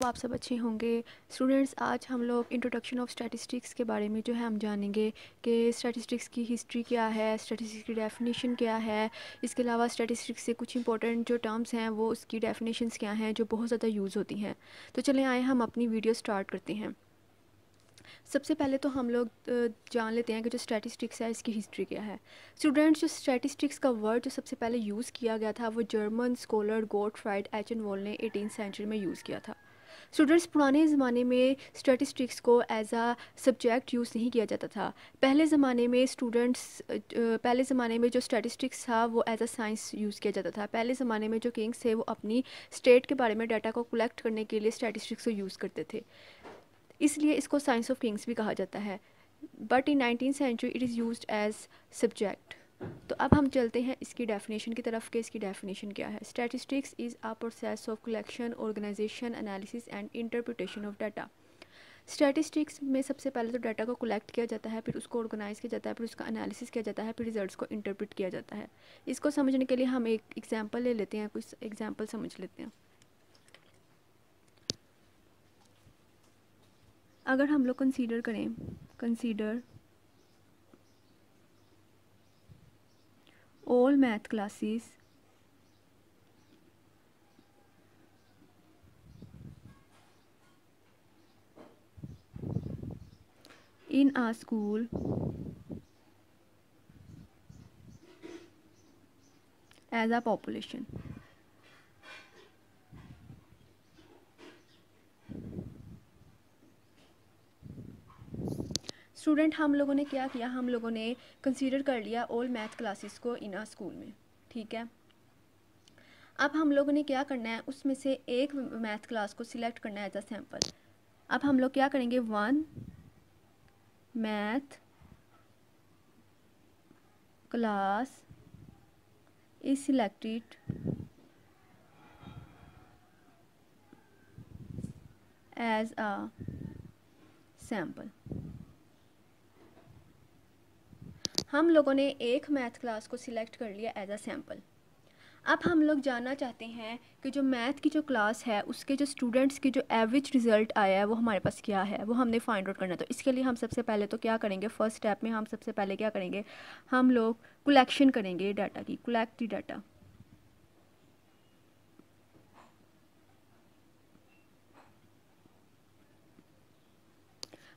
तो आप सब अच्छे होंगे स्टूडेंट्स आज हम लोग इंट्रोडक्शन ऑफ स्टैटिस्टिक्स के बारे में जो है हम जानेंगे कि स्टैटिस्टिक्स की हिस्ट्री क्या है स्टैटिस्टिक्स की डेफिनेशन क्या है इसके अलावा स्टैटिस्टिक्स से कुछ इंपॉर्टेंट जो टर्म्स हैं वो उसकी डेफिनेशंस क्या हैं जो बहुत ज़्यादा यूज़ होती हैं तो चले आए हम अपनी वीडियो स्टार्ट करते हैं सबसे पहले तो हम लोग जान लेते हैं कि जो स्टैटिस्टिक्स है इसकी हिस्ट्री क्या है स्टूडेंट्स जो स्टैटिस्टिक्स का वर्ड जो सबसे पहले यूज़ किया गया था वो German scholar Gottfried Achenwall ने एटीन सेंचुरी में यूज़ किया था स्टूडेंट्स पुराने ज़माने में स्टैटिस्टिक्स को एज आ सब्जेक्ट यूज़ नहीं किया जाता था पहले ज़माने में स्टूडेंट्स पहले ज़माने में जो स्टैटिस्टिक्स था वो एज आ साइंस यूज़ किया जाता था पहले ज़माने में जो किंग्स थे वो अपनी स्टेट के बारे में डाटा को कलेक्ट करने के लिए स्टैटिस्टिक्स को यूज़ करते थे इसलिए इसको साइंस ऑफ किंग्स भी कहा जाता है but in nineteen century it is use as subject तो अब हम चलते हैं इसकी डेफिनेशन की तरफ के इसकी डेफिनेशन क्या है statistics is a process of collection organisation analysis and interpretation of data statistics में सबसे पहले तो डाटा को कलेक्ट किया जाता है फिर उसको ऑर्गेनाइज़ किया जाता है फिर उसका एनालिसिस किया जाता है फिर रिजल्ट्स को इंटरप्रिट किया जाता है इसको समझने के लिए हम एक एग्जाम्पल ले लेते हैं कुछ एग्जाम्पल समझ लेते हैं अगर हम लोग कंसीडर करें consider all math classes in our school as a population student हम लोगों ने क्या किया हम लोगों ने कंसीडर कर लिया ओल्ड मैथ क्लासेस को इन स्कूल में ठीक है अब हम लोगों ने क्या करना है उसमें से एक मैथ क्लास को सिलेक्ट करना है एज अ सैम्पल अब हम लोग क्या करेंगे one math class is selected as a sample हम लोगों ने एक मैथ क्लास को सिलेक्ट कर लिया एज अ सैम्पल अब हम लोग जानना चाहते हैं कि जो मैथ की जो क्लास है उसके जो स्टूडेंट्स की जो एवरेज रिज़ल्ट आया है वो हमारे पास क्या है वो हमने फाइंड आउट करना है तो इसके लिए हम सबसे पहले तो क्या करेंगे फर्स्ट स्टेप में हम सबसे पहले क्या करेंगे हम लोग कलेक्शन करेंगे डाटा की कलेक्ट डाटा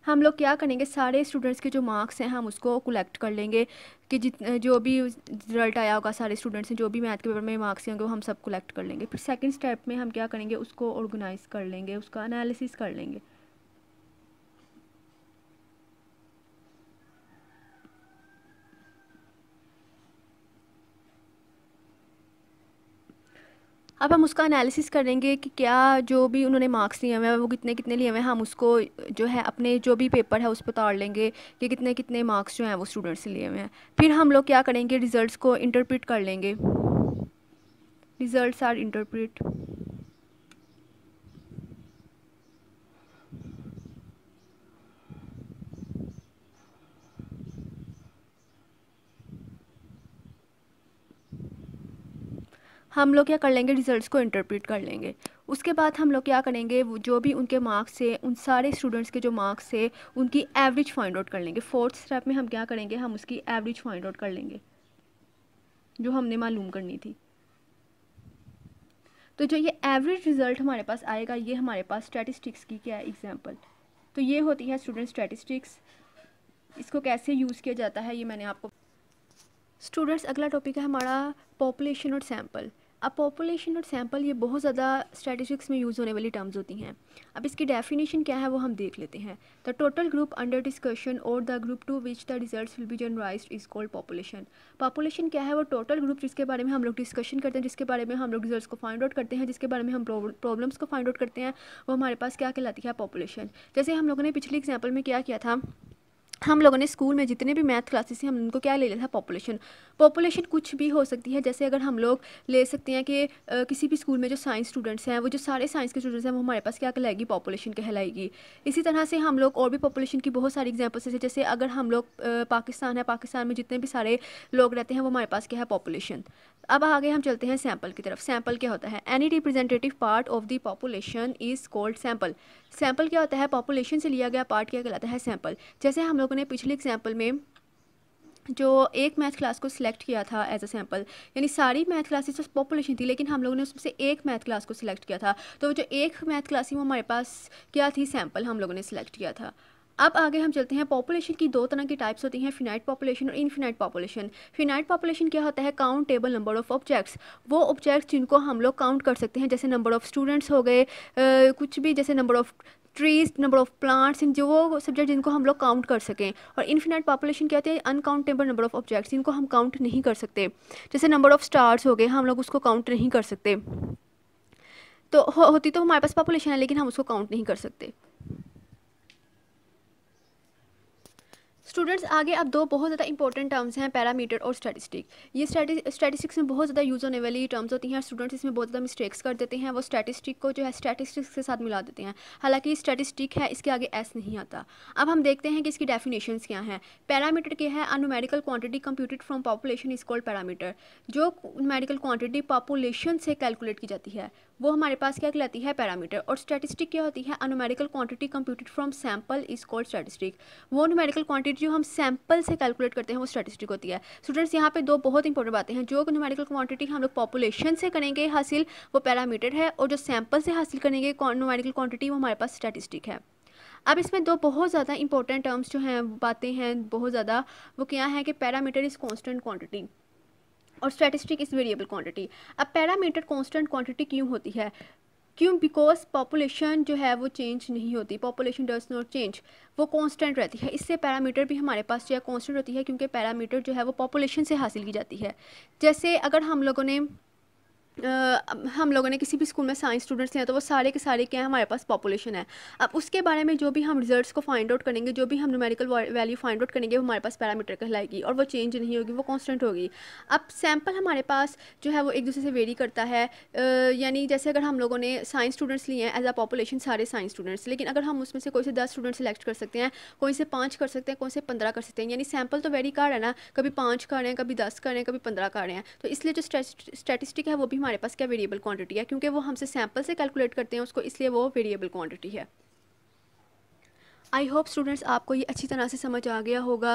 हम लोग क्या करेंगे सारे स्टूडेंट्स के जो मार्क्स हैं हम उसको कलेक्ट कर लेंगे कि जित जो भी रिजल्ट आया होगा सारे स्टूडेंट्स ने जो भी मैथ के पेपर में मार्क्स होंगे वो हम सब कलेक्ट कर लेंगे फिर सेकेंड स्टेप में हम क्या करेंगे उसको ऑर्गेनाइज़ कर लेंगे उसका अनालिसिस कर लेंगे अब हम उसका एनालिसिस करेंगे कि क्या जो भी उन्होंने मार्क्स लिए हुए हैं वो कितने कितने लिए हुए हैं हम उसको जो है अपने जो भी पेपर है उस पर उतार लेंगे कि कितने कितने मार्क्स जो हैं वो स्टूडेंट्स लिए हुए हैं फिर हम लोग क्या करेंगे रिज़ल्ट को इंटरप्रिट कर लेंगे रिज़ल्ट आर इंटरप्रिट हम लोग क्या कर लेंगे रिजल्ट्स को इंटरप्रेट कर लेंगे उसके बाद हम लोग क्या करेंगे जो भी उनके मार्क्स है उन सारे स्टूडेंट्स के जो मार्क्स है उनकी एवरेज फाइंड आउट कर लेंगे फोर्थ स्टेप में हम क्या करेंगे हम उसकी एवरेज फाइंड आउट कर लेंगे जो हमने मालूम करनी थी तो जो ये एवरेज रिज़ल्ट हमारे पास आएगा ये हमारे पास स्टैटिस्टिक्स की क्या है एग्जाम्पल तो ये होती है स्टूडेंट स्टैटिस्टिक्स इसको कैसे यूज़ किया जाता है ये मैंने आपको स्टूडेंट्स अगला टॉपिक है हमारा पॉपुलेशन और सैम्पल अब पॉपुलेशन और सैम्पल ये बहुत ज़्यादा स्टैटिस्टिक्स में यूज़ होने वाली टर्म्स होती हैं अब इसकी डेफिनेशन क्या है वो हम देख लेते हैं the total group under discussion और the group to which the result will be generalised is called population population क्या है वो टोटल ग्रुप जिसके बारे में हम लोग डिस्कशन करते हैं जिसके बारे में हम लोग रिजल्ट को फाइंड आउट करते हैं जिसके बारे में हम प्रॉब्लम्स को फाइंड आउट करते हैं वो हमारे पास क्या कहलाती है पॉपुलेशन जैसे हम लोगों ने पिछले एग्जाम्पल में क्या किया था हम लोगों ने स्कूल में जितने भी मैथ क्लासेस हैं हम उनको क्या ले लिया था पॉपुलेशन पॉपुलेशन कुछ भी हो सकती है जैसे अगर हम लोग ले सकते हैं कि किसी भी स्कूल में जो साइंस स्टूडेंट्स हैं वो जो सारे साइंस के स्टूडेंट्स हैं वो हमारे पास क्या कहलाएगी पॉपुलेशन कहलाएगी इसी तरह से हम लोग और भी पॉपुलेशन की बहुत सारी एग्जाम्पल्स हैं जैसे अगर हम लोग पाकिस्तान है पाकिस्तान में जितने भी सारे लोग रहते हैं वो हमारे पास क्या है पॉपुलेशन अब आगे हम चलते हैं सैंपल की तरफ सैंपल क्या होता है any representative part of the population is called sample sample क्या होता है पॉपुलेशन से लिया गया पार्ट क्या कहलाता है सैंपल जैसे हम लोगों ने पिछले एग्जाम्पल में जो एक मैथ क्लास को सिलेक्ट किया था एज अ सैम्पल यानी सारी मैथ क्लासेस तो पॉपुलेशन थी लेकिन हम लोगों ने उसमें से एक मैथ क्लास को सिलेक्ट किया था तो जो एक मैथ क्लास थी वो हमारे पास क्या थी सैम्पल हम लोगों ने सिलेक्ट किया था अब आगे हम चलते हैं पॉपुलेशन की दो तरह की टाइप्स होती हैं फिनाइट पॉपुलेशन और इनफिनाइट पॉपुलेशन फिनाइट पॉपुलेशन क्या होता है काउंटेबल नंबर ऑफ ऑब्जेक्ट्स वो ऑब्जेक्ट्स जिनको हम लोग काउंट कर सकते हैं जैसे नंबर ऑफ़ स्टूडेंट्स हो गए कुछ भी जैसे number of trees number of plants इन जो वो सब्जेक्ट जिनको हम लोग काउंट कर सकें और इन्फिनाइट पॉपुलेशन क्या होती है अनकाउंटेबल नंबर ऑफ़ ऑब्जेक्ट्स जिनको हम काउंट नहीं कर सकते जैसे नंबर ऑफ़ स्टार्स हो गए हम लोग उसको काउंट नहीं कर सकते तो हो, होती तो हमारे पास पॉपुलेशन है लेकिन हम उसको काउंट नहीं कर सकते स्टूडेंट्स आगे अब दो बहुत ज़्यादा इंपॉर्टेंट टर्म्स हैं पैरामीटर और स्टैटिस्टिक ये स्टैटिस्टिक्स में बहुत ज़्यादा यूज़ होने वाली टर्म्स होती हैं स्टूडेंट्स इसमें बहुत ज़्यादा मिस्टेक्स कर देते हैं वो स्टैटिस्टिक को जो है स्टैटिस्टिक्स के साथ मिला देते हैं हालांकि स्टैटिस्टिक है इसके आगे एस नहीं आता अब हम देखते हैं कि इसकी डेफिनेशन क्या है पैरामीटर के है a numerical quantity computed from population is called parameter जो मेडिकल क्वान्टिटी पॉपुलेशन से कैलकुलेट की जाती है वो हमारे पास क्या कहलाती है पैरामीटर और स्टैटिस्टिक क्या होती है a numerical quantity computed from sample is called statistic वो अनुमेडिकल क्वान्टिटी हम सैम्पल से कैलकुलेट करते हैं वो स्टैटिस्टिक होती है स्टूडेंट्स यहाँ पे दो बहुत इंपॉर्टेंट बातें हैं जो न्यूमेरिकल क्वांटिटी हम लोग पॉपुलेशन से करेंगे हासिल वो पैरामीटर है और जो सैम्पल से हासिल करेंगे न्यूमेरिकल क्वान्टिटी वो हमारे पास स्टैटिस्टिक है अब इसमें दो बहुत ज़्यादा इंपॉर्टेंट टर्म्स जो हैं बातें हैं बहुत ज़्यादा वो क्या है कि पैरामीटर इज़ कॉन्स्टेंट क्वान्टिटी और स्टैटिस्टिक इज़ वेरिएबल क्वांटिटी अब पैरामीटर कॉन्स्टेंट क्वांटिटी क्यों होती है क्यों बिकॉज पॉपुलेशन जो है वो चेंज नहीं होती पॉपुलेशन डज नॉट चेंज वो कांस्टेंट रहती है इससे पैरामीटर भी हमारे पास जो है कांस्टेंट होती है क्योंकि पैरामीटर जो है वो पॉपुलेशन से हासिल की जाती है जैसे अगर हम लोगों ने हम लोगों ने किसी भी स्कूल में साइंस स्टूडेंट्स हैं तो वो सारे के सारे क्या हैं हमारे पास पॉपुलेशन है अब उसके बारे में जो भी हम रिजल्ट्स को फाइंड आउट करेंगे जो भी हम न्यूमेरिकल वैल्यू फाइंड आउट करेंगे वो हमारे पास पैरामीटर कहलाएगी और वो चेंज नहीं होगी वो कॉन्स्टेंट होगी अब सैम्पल हमारे पास जो है वो एक दूसरे से वेरी करता है यानी जैसे अगर हम लोगों ने साइंस स्टूडेंट्स लिए हैं एज अ पॉपुलेशन सारे साइंस स्टूडेंट्स लेकिन अगर हम उसमें से कोई से दस स्टूडेंट सेलेक्ट कर सकते हैं कोई से पाँच कर सकते हैं कोई से पंद्रह कर सकते हैं यानी सैम्पल तो वेरी कार्ड है ना कभी पाँच कर रहे हैं कभी दस कर रहे हैं कभी पंद्रह कर रहे हैं तो इसलिए जो स्टैटिस्टिक है वो भी हमारे पास क्या वेरिएबल क्वांटिटी है क्योंकि वो हमसे सैंपल से कैलकुलेट करते हैं उसको इसलिए वो वेरिएबल क्वांटिटी है आई होप स्टूडेंट्स आपको ये अच्छी तरह से समझ आ गया होगा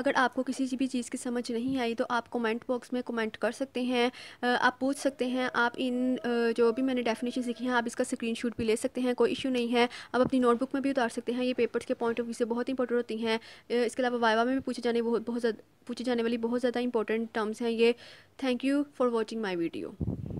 अगर आपको किसी भी चीज़ की समझ नहीं आई तो आप कमेंट बॉक्स में कमेंट कर सकते हैं आप पूछ सकते हैं आप इन जो भी मैंने डेफिनेशन सीखी हैं आप इसका स्क्रीनशॉट भी ले सकते हैं कोई इशू नहीं है आप अपनी नोटबुक में भी उतार सकते हैं ये पेपर्स के पॉइंट ऑफ व्यू से बहुत इंपॉर्टेंट होती हैं इसके अलावा वाइवा में भी पूछे जाने बहुत बहुत पूछे जाने वाली बहुत ज़्यादा इंपॉर्टेंट टर्म्स हैं ये thank you for watching my video